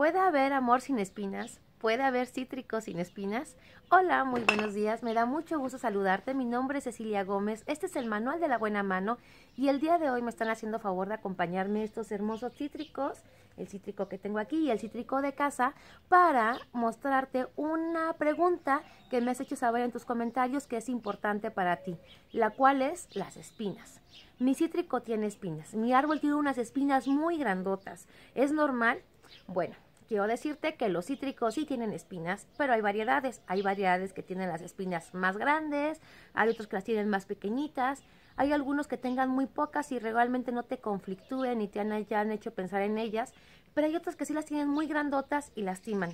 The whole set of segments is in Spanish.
¿Puede haber amor sin espinas? ¿Puede haber cítricos sin espinas? Hola, muy buenos días. Me da mucho gusto saludarte. Mi nombre es Cecilia Gómez. Este es el Manual de la Buena Mano y el día de hoy me están haciendo favor de acompañarme estos hermosos cítricos, el cítrico que tengo aquí y el cítrico de casa, para mostrarte una pregunta que me has hecho saber en tus comentarios que es importante para ti, la cual es las espinas. Mi cítrico tiene espinas. Mi árbol tiene unas espinas muy grandotas. ¿Es normal? Bueno, quiero decirte que los cítricos sí tienen espinas, pero hay variedades. Hay variedades que tienen las espinas más grandes, hay otros que las tienen más pequeñitas, hay algunos que tengan muy pocas y realmente no te conflictúen y te han, hecho pensar en ellas, pero hay otras que sí las tienen muy grandotas y lastiman.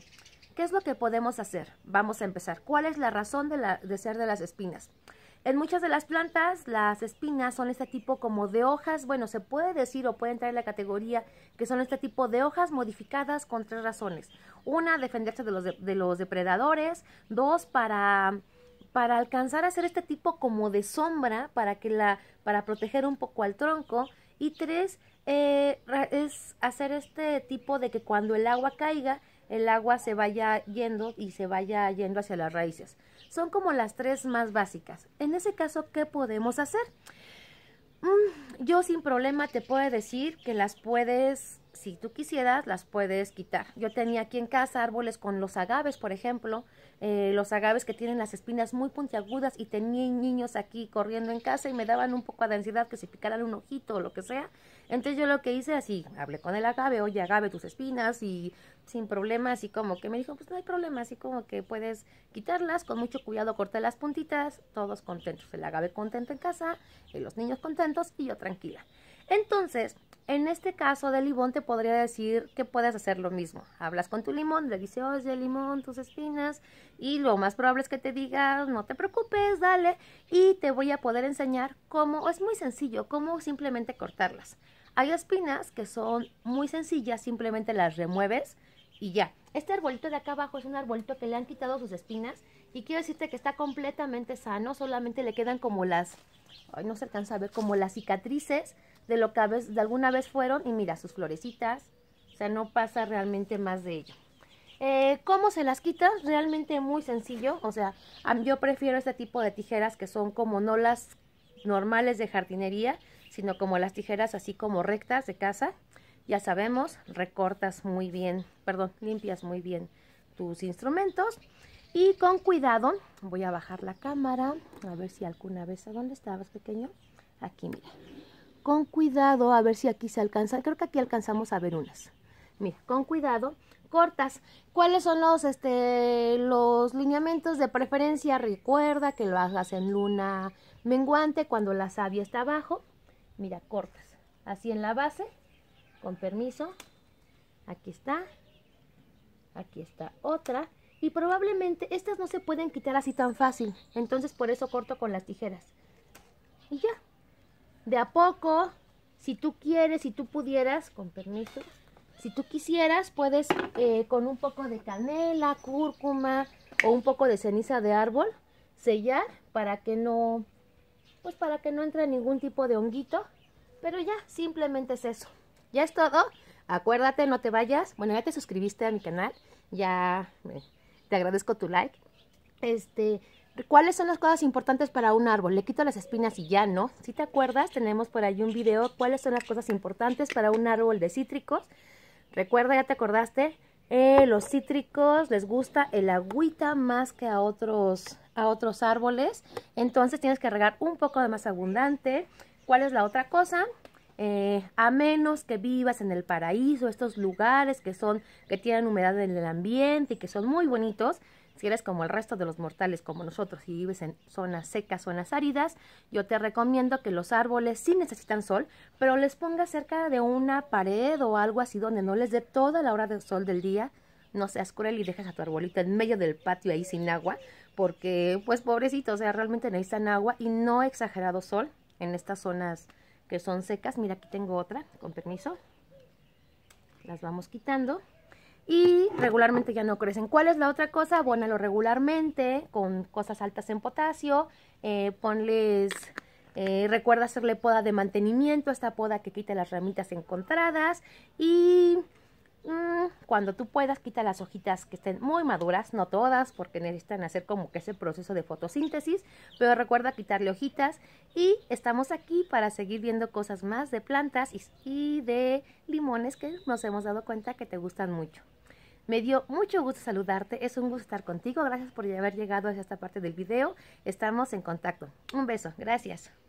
¿Qué es lo que podemos hacer? Vamos a empezar. ¿Cuál es la razón de ser de las espinas? En muchas de las plantas, las espinas son este tipo como de hojas, bueno, se puede decir o puede entrar en la categoría que son este tipo de hojas modificadas con tres razones. Una, defenderse de los, depredadores. Dos, para, alcanzar a hacer este tipo como de sombra, para, que la, para proteger un poco al tronco. Y tres, eh, es hacer este tipo de que cuando el agua caiga, el agua se vaya yendo y se vaya yendo hacia las raíces. Son como las tres más básicas. En ese caso, ¿qué podemos hacer? Mm, yo sin problema te puedo decir que las puedes si tú quisieras, las puedes quitar. Yo tenía aquí en casa árboles con los agaves, por ejemplo, eh, los agaves que tienen las espinas muy puntiagudas y tenía niños aquí corriendo en casa y me daban un poco de ansiedad que se picaran un ojito o lo que sea. Entonces yo lo que hice así, hablé con el agave, oye, agave tus espinas y sin problemas. Y como que me dijo, pues no hay problema, así como que puedes quitarlas, con mucho cuidado corté las puntitas, todos contentos, el agave contento en casa, Y eh, los niños contentos y yo tranquila. Entonces, en este caso de limón te podría decir que puedes hacer lo mismo. Hablas con tu limón, le dices, oye, limón, tus espinas, y lo más probable es que te diga, no te preocupes, dale, y te voy a poder enseñar cómo, es muy sencillo, cómo simplemente cortarlas. Hay espinas que son muy sencillas, simplemente las remueves y ya. Este arbolito de acá abajo es un arbolito que le han quitado sus espinas y quiero decirte que está completamente sano, solamente le quedan como las, ay, no se alcanza a ver, como las cicatrices de lo que de alguna vez fueron y mira sus florecitas, o sea, no pasa realmente más de ello. Eh, ¿Cómo se las quitas? Realmente muy sencillo, o sea, yo prefiero este tipo de tijeras que son como no las normales de jardinería, sino como las tijeras así como rectas de casa. Ya sabemos, recortas muy bien, perdón, limpias muy bien tus instrumentos. Y con cuidado, voy a bajar la cámara, a ver si alguna vez, ¿a dónde estabas pequeño? Aquí, mira con cuidado, a ver si aquí se alcanza, creo que aquí alcanzamos a ver unas. Mira, con cuidado, cortas. ¿Cuáles son los, este, los lineamientos de preferencia? Recuerda que lo hagas en luna menguante cuando la savia está abajo. Mira, cortas. Así en la base, con permiso. Aquí está. Aquí está otra. Y probablemente estas no se pueden quitar así tan fácil. Entonces por eso corto con las tijeras. Y ya, de a poco, si tú quieres, si tú pudieras, con permiso, si tú quisieras, puedes eh, con un poco de canela, cúrcuma o un poco de ceniza de árbol sellar para que no, pues para que no entre ningún tipo de honguito. Pero ya, simplemente es eso. Ya es todo. Acuérdate, no te vayas. Bueno, ya te suscribiste a mi canal. Ya eh, te agradezco tu like. Este, ¿Cuáles son las cosas importantes para un árbol? Le quito las espinas y ya no. Si te acuerdas, tenemos por ahí un video, ¿cuáles son las cosas importantes para un árbol de cítricos? Recuerda, ya te acordaste, eh, los cítricos les gusta el agüita más que a otros, a otros árboles, entonces tienes que regar un poco de más abundante. ¿Cuál es la otra cosa? Eh, a menos que vivas en el paraíso, estos lugares que son, que tienen humedad en el ambiente y que son muy bonitos, si eres como el resto de los mortales, como nosotros, y vives en zonas secas, zonas áridas, yo te recomiendo que los árboles sí necesitan sol, pero les pongas cerca de una pared o algo así donde no les dé toda la hora de sol del día. No seas cruel y dejes a tu arbolito en medio del patio ahí sin agua, porque pues pobrecito, o sea, realmente necesitan agua y no exagerado sol en estas zonas que son secas. Mira, aquí tengo otra, con permiso. Las vamos quitando y regularmente ya no crecen. ¿Cuál es la otra cosa? Abónalo regularmente con cosas altas en potasio, eh, ponles... Eh, recuerda hacerle poda de mantenimiento, esta poda que quita las ramitas encontradas y mm, cuando tú puedas quita las hojitas que estén muy maduras, no todas porque necesitan hacer como que ese proceso de fotosíntesis, pero recuerda quitarle hojitas y estamos aquí para seguir viendo cosas más de plantas y de limones que nos hemos dado cuenta que te gustan mucho. Me dio mucho gusto saludarte, es un gusto estar contigo, gracias por haber llegado hasta esta parte del video, estamos en contacto. Un beso, gracias.